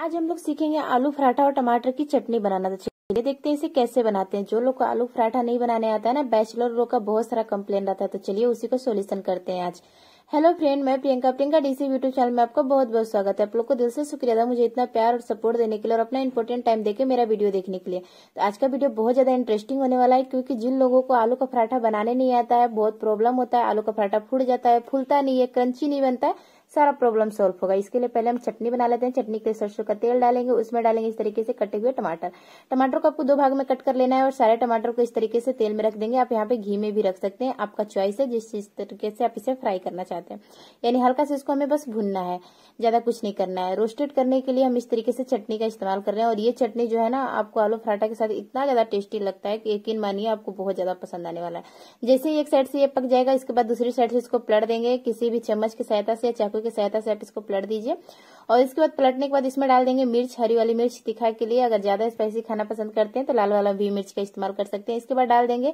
आज हम लोग सीखेंगे आलू पराठा और टमाटर की चटनी बनाना तो चलिए देखते हैं इसे कैसे बनाते हैं जो लोग को आलू पराठा नहीं बनाने आता है ना बैचलर लोग का बहुत सारा कम्प्लेन रहता है तो चलिए उसी को सोल्यूशन करते हैं आज हेलो फ्रेंड मैं Priyanka Priyanka DC YouTube channel में आपका बहुत बहुत स्वागत है आप लोग को दिल से शुक्रिया था मुझे इतना प्यार और सपोर्ट देने के लिए और अपना इम्पोर्टेंट टाइम देके मेरा वीडियो देखने के लिए तो आज का वीडियो बहुत ज्यादा इंटरेस्टिंग होने वाला है क्योंकि जिन लोगों को आलू का पराठा बनाने नहीं आता है बहुत प्रॉब्लम होता है आलू का पराठा फूट जाता है फूलता नहीं है क्रंची नहीं बनता है सारा प्रॉब्लम सॉल्व होगा इसके लिए पहले हम चटनी बना लेते हैं चटनी के लिए सरसों का तेल डालेंगे उसमें डालेंगे इस तरीके से कटे हुए टमाटर टमाटर को आपको दो भाग में कट कर लेना है और सारे टमाटर को इस तरीके से तेल में रख देंगे आप यहाँ पे घी में भी रख सकते हैं आपका चॉइस है जिस तरीके से आप इसे फ्राई करना चाहते हैं यानी हल्का से इसको हमें बस भुनना है ज्यादा कुछ नहीं करना है रोस्टेड करने के लिए हम इस तरीके से चटनी का इस्तेमाल कर रहे हैं और ये चटनी जो है ना आपको आलू पराठा के साथ इतना ज्यादा टेस्टी लगता है कि यकीन मानिए आपको बहुत ज्यादा पसंद आने वाला है जैसे एक साइड से ये पक जाएगा इसके बाद दूसरी साइड से इसको पलट देंगे किसी भी चम्मच की सहायता से चाकू की सहायता से आप इसको पलट दीजिए और इसके बाद पलटने के बाद इसमें डाल देंगे मिर्च हरी वाली मिर्च तीखा के लिए अगर ज्यादा स्पाइसी खाना पसंद करते हैं तो लाल वाला भी मिर्च का इस्तेमाल कर सकते हैं इसके बाद डाल देंगे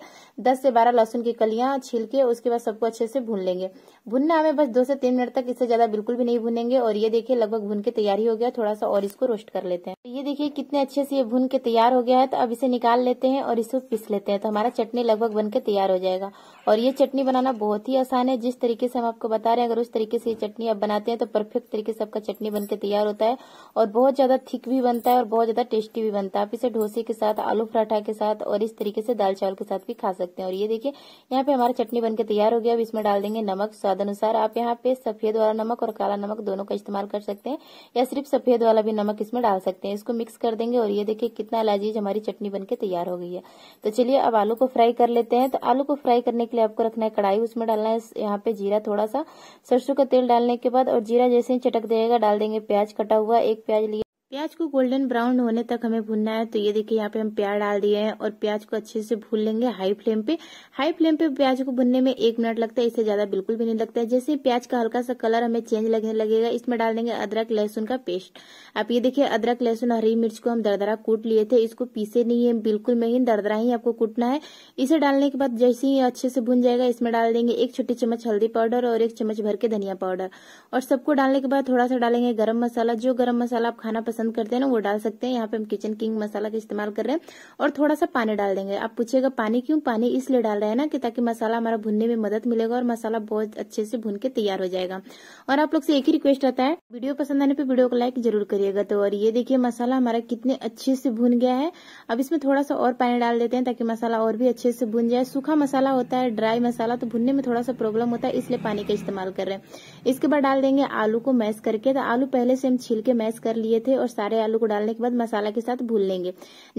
दस से बारह लहसुन की कलियां छील के उसके बाद सबको अच्छे से भून लेंगे भुनना हमें बस दो से तीन मिनट तक इससे ज्यादा बिल्कुल भी नहीं भुनेंगे और ये देखिए लगभग भून के तैयार हो गया थोड़ा सा और इसको रोस्ट कर लेते हैं तो ये देखिए कितने अच्छे से ये भून के तैयार हो गया है तो अब इसे निकाल लेते हैं और इसको पीस लेते हैं तो हमारा चटनी लगभग बन के तैयार हो जाएगा और ये चटनी बनाना बहुत ही आसान है जिस तरीके से हम आपको बता रहे हैं अगर उस तरीके से ये चटनी आप बनाते हैं तो परफेक्ट तरीके से आपका चटनी बन बन के तैयार होता है और बहुत ज्यादा थिक भी बनता है और बहुत ज्यादा टेस्टी भी बनता है आप इसे ढोसे के साथ आलू पराठा के साथ और इस तरीके से दाल चावल के साथ भी खा सकते हैं और ये देखिए यहाँ पे हमारा चटनी बन के तैयार हो गया अब इसमें डाल देंगे नमक स्वाद अनुसार आप यहाँ पे सफेद वाला नमक और काला नमक दोनों का इस्तेमाल कर सकते हैं या सिर्फ सफेद वाला भी नमक इसमें डाल सकते हैं इसको मिक्स कर देंगे और ये देखिए कितना लाजीज हमारी चटनी बन के तैयार हो गई है तो चलिए अब आलू को फ्राई कर लेते हैं तो आलू को फ्राई करने के लिए आपको रखना है कढ़ाई उसमें डालना है यहाँ पे जीरा थोड़ा सा सरसों का तेल डालने के बाद और जीरा जैसे ही चटक देगा डाल देंगे लेंगे प्याज कटा हुआ एक प्याज लिया प्याज को गोल्डन ब्राउन होने तक हमें भूनना है तो ये देखिए यहाँ पे हम प्याज डाल दिए हैं और प्याज को अच्छे से भून लेंगे हाई फ्लेम पे हाई फ्लेम पे प्याज को भूनने में एक मिनट लगता है इससे ज्यादा बिल्कुल भी नहीं लगता है जैसे प्याज का हल्का सा कलर हमें चेंज लगने लगेगा इसमें डाल देंगे अदरक लहसुन का पेस्ट आप ये देखिए अदरक लहसुन हरी मिर्च को हम दरदरा कूट लिए थे इसको पीसे नहीं है बिल्कुल में दरदरा ही आपको कूटना है इसे डालने के बाद जैसे ही अच्छे से भून जाएगा इसमें डाल देंगे एक छोटी चम्मच हल्दी पाउडर और एक चम्मच भर के धनिया पाउडर और सबको डालने के बाद थोड़ा सा डालेंगे गर्म मसाला जो गर्म मसाला आप खाना पसंद पसंद करते हैं ना वो डाल सकते हैं यहाँ पे हम किचन किंग मसाला का इस्तेमाल कर रहे हैं और थोड़ा सा पानी डाल देंगे आप पूछेगा पानी क्यों पानी इसलिए डाल रहे हैं ना कि ताकि मसाला हमारा भुनने में मदद मिलेगा और मसाला बहुत अच्छे से भुन के तैयार हो जाएगा और आप लोग से एक ही रिक्वेस्ट आता है वीडियो पसंद आने पर वीडियो को लाइक जरूर करिएगा तो और ये देखिए मसाला हमारा कितने अच्छे से भुन गया है अब इसमें थोड़ा सा और पानी डाल देते हैं ताकि मसाला और भी अच्छे से भुन जाए सूखा मसाला होता है ड्राई मसाला तो भुनने में थोड़ा सा प्रॉब्लम होता है इसलिए पानी का इस्तेमाल कर रहे हैं इसके बाद डाल देंगे आलू को मैश करके तो आलू पहले से हम छील के मैश कर लिए थे और सारे आलू को डालने के बाद मसाला के साथ भून लेंगे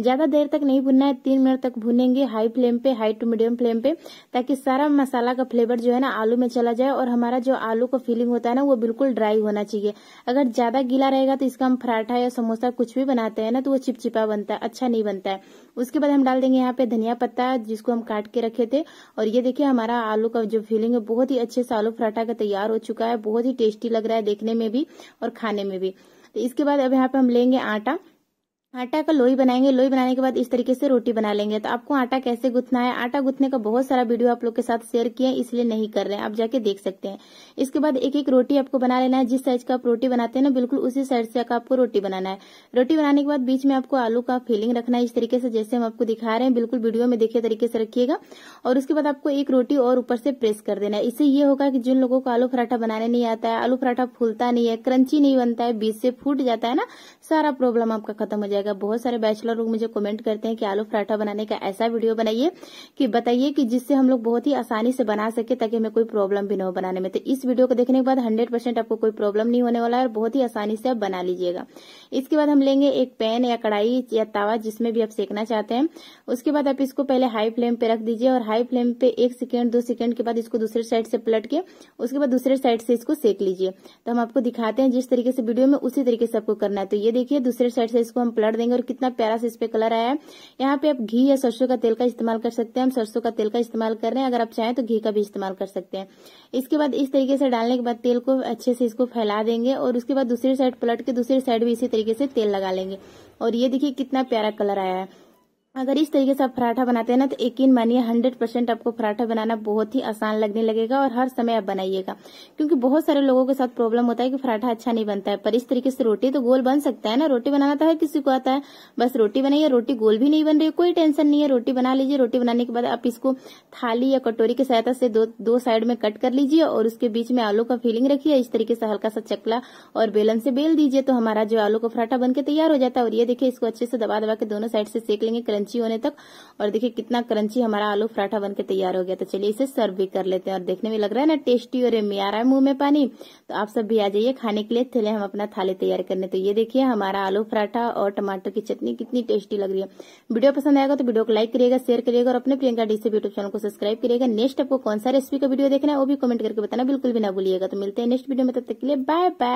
ज्यादा देर तक नहीं भूनना है तीन मिनट तक भूनेंगे हाई फ्लेम पे हाई टू मीडियम फ्लेम पे ताकि सारा मसाला का फ्लेवर जो है ना आलू में चला जाए और हमारा जो आलू का फीलिंग होता है ना वो बिल्कुल ड्राई होना चाहिए अगर ज्यादा गीला रहेगा तो इसका हम पराठा या समोसा कुछ भी बनाते हैं ना तो वो चिपचिपा बनता है अच्छा नहीं बनता है उसके बाद हम डाल देंगे यहाँ पे धनिया पत्ता जिसको हम काट के रखे थे और ये देखिए हमारा आलू का जो फीलिंग है बहुत ही अच्छे से आलू पराठा का तैयार हो चुका है बहुत ही टेस्टी लग रहा है देखने में भी और खाने में भी तो इसके बाद अब यहाँ पे हम लेंगे आटा आटा का लोई बनाएंगे लोई बनाने के बाद इस तरीके से रोटी बना लेंगे तो आपको आटा कैसे गुथना है आटा गुथने का बहुत सारा वीडियो आप लोग के साथ शेयर किए इसलिए नहीं कर रहे हैं आप जाके देख सकते हैं इसके बाद एक एक रोटी आपको बना लेना है जिस साइज का आप रोटी बनाते हैं ना बिल्कुल उसी साइज से आपको रोटी बनाना है रोटी बनाने के बाद बीच में आपको आलू का फीलिंग रखना है इस तरीके से जैसे हम आपको दिखा रहे हैं बिल्कुल वीडियो में देखे तरीके से रखिएगा और उसके बाद आपको एक रोटी और ऊपर से प्रेस कर देना है इससे ये होगा कि जिन लोगों को आलू पराठा बनाने नहीं आता है आलू पराठा फूलता नहीं है क्रंची नहीं बनता है बीच से फूट जाता है ना सारा प्रॉब्लम आपका खत्म हो जाएगा जाएगा बहुत सारे बैचलर लोग मुझे कमेंट करते हैं कि आलू पराठा बनाने का ऐसा वीडियो बनाइए कि बताइए कि जिससे हम लोग बहुत ही आसानी से बना सके ताकि हमें कोई प्रॉब्लम भी न हो बनाने में तो इस वीडियो को देखने के बाद हंड्रेड आपको कोई प्रॉब्लम नहीं होने वाला है और बहुत ही आसानी से आप बना लीजिएगा इसके बाद हम लेंगे एक पैन या कढ़ाई या तावा जिसमें भी आप सेकना चाहते हैं उसके बाद आप इसको पहले हाई फ्लेम पे रख दीजिए और हाई फ्लेम पे एक सेकेंड दो सेकेंड के बाद इसको दूसरे साइड से पलट के उसके बाद दूसरे साइड से इसको सेक लीजिए तो हम आपको दिखाते हैं जिस तरीके से वीडियो में उसी तरीके से आपको करना है तो ये देखिए दूसरे साइड से इसको हम पलट कर देंगे और कितना प्यारा से इस पे कलर आया है यहाँ पे आप घी या सरसों का तेल का इस्तेमाल कर सकते हैं हम सरसों का तेल का इस्तेमाल कर रहे हैं अगर आप चाहें तो घी का भी इस्तेमाल कर सकते हैं इसके बाद इस तरीके से डालने के बाद तेल को अच्छे से इसको फैला देंगे और उसके बाद दूसरी साइड पलट के दूसरी साइड भी इसी तरीके से तेल लगा लेंगे और ये देखिए कितना प्यारा कलर आया है अगर इस तरीके से आप पराठा बनाते हैं ना तो यकीन मानिए हंड्रेड परसेंट आपको पराठा बनाना बहुत ही आसान लगने लगेगा और हर समय आप बनाइएगा क्योंकि बहुत सारे लोगों के साथ प्रॉब्लम होता है कि पराठा अच्छा नहीं बनता है पर इस तरीके से रोटी तो गोल बन सकता है ना रोटी बनाना तो हर किसी को आता है बस रोटी बनाइए रोटी गोल भी नहीं बन रही कोई टेंशन नहीं है रोटी बना लीजिए रोटी बनाने के बाद आप इसको थाली या कटोरी की सहायता से दो दो साइड में कट कर लीजिए और उसके बीच में आलू का फीलिंग रखिए इस तरीके से हल्का सा चकला और बेलन से बेल दीजिए तो हमारा जो आलू का पराठा बनकर तैयार हो जाता है और ये देखिए इसको अच्छे से दबा दबा के दोनों साइड से सेक लेंगे क्रंची होने तक और देखिए कितना क्रंची हमारा आलू पराठा बनके तैयार हो गया तो चलिए इसे सर्व भी कर लेते हैं और देखने में लग रहा है ना टेस्टी और एमी आ रहा है मुंह में पानी तो आप सब भी आ जाइए खाने के लिए चले हम अपना थाली तैयार करने तो ये देखिए हमारा आलू पराठा और टमाटर की चटनी कितनी टेस्टी लग रही है वीडियो पसंद आएगा तो वीडियो को लाइक करिएगा शेयर करिएगा और अपने Priyanka D C YouTube channel को सब्सक्राइब करिएगा नेक्स्ट आपको कौन सा रेसिपी का वीडियो देखना है वो भी कमेंट करके बताना बिल्कुल भी ना भूलिएगा तो मिलते हैं नेक्स्ट वीडियो में तब तक के लिए बाय बाय